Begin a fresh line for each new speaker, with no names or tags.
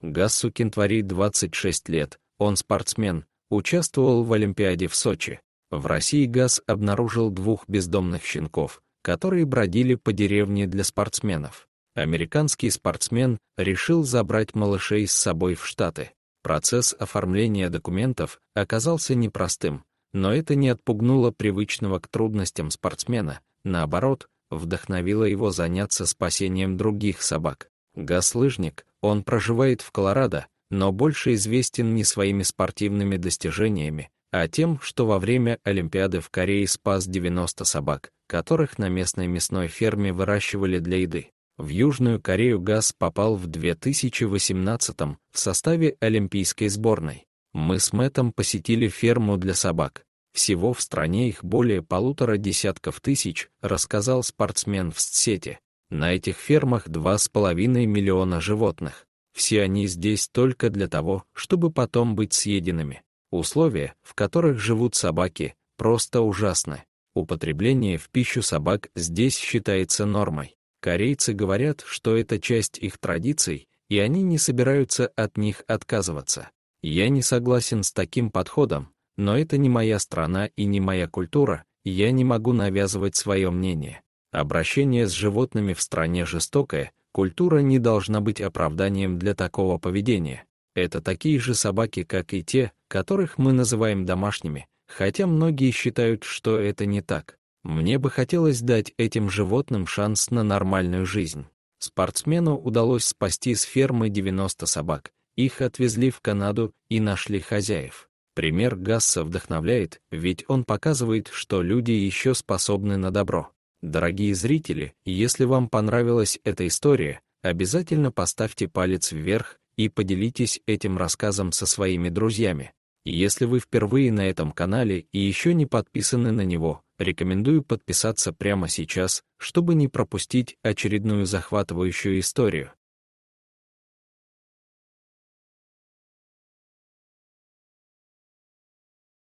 Гасукин творит 26 лет, он спортсмен, участвовал в Олимпиаде в Сочи. В России ГАЗ обнаружил двух бездомных щенков, которые бродили по деревне для спортсменов. Американский спортсмен решил забрать малышей с собой в Штаты. Процесс оформления документов оказался непростым, но это не отпугнуло привычного к трудностям спортсмена, наоборот, вдохновило его заняться спасением других собак. Гаслыжник, он проживает в Колорадо, но больше известен не своими спортивными достижениями, а тем, что во время Олимпиады в Корее спас 90 собак, которых на местной мясной ферме выращивали для еды. В Южную Корею ГАЗ попал в 2018 в составе Олимпийской сборной. Мы с Мэттом посетили ферму для собак. Всего в стране их более полутора десятков тысяч, рассказал спортсмен в сети. На этих фермах 2,5 миллиона животных. Все они здесь только для того, чтобы потом быть съеденными. Условия, в которых живут собаки, просто ужасны. Употребление в пищу собак здесь считается нормой. Корейцы говорят, что это часть их традиций, и они не собираются от них отказываться. Я не согласен с таким подходом, но это не моя страна и не моя культура, и я не могу навязывать свое мнение. Обращение с животными в стране жестокое, культура не должна быть оправданием для такого поведения. Это такие же собаки, как и те, которых мы называем домашними, хотя многие считают, что это не так. Мне бы хотелось дать этим животным шанс на нормальную жизнь. Спортсмену удалось спасти с фермы 90 собак. Их отвезли в Канаду и нашли хозяев. Пример Гасса вдохновляет, ведь он показывает, что люди еще способны на добро. Дорогие зрители, если вам понравилась эта история, обязательно поставьте палец вверх и поделитесь этим рассказом со своими друзьями. если вы впервые на этом канале и еще не подписаны на него, рекомендую подписаться прямо сейчас, чтобы не пропустить очередную захватывающую историю.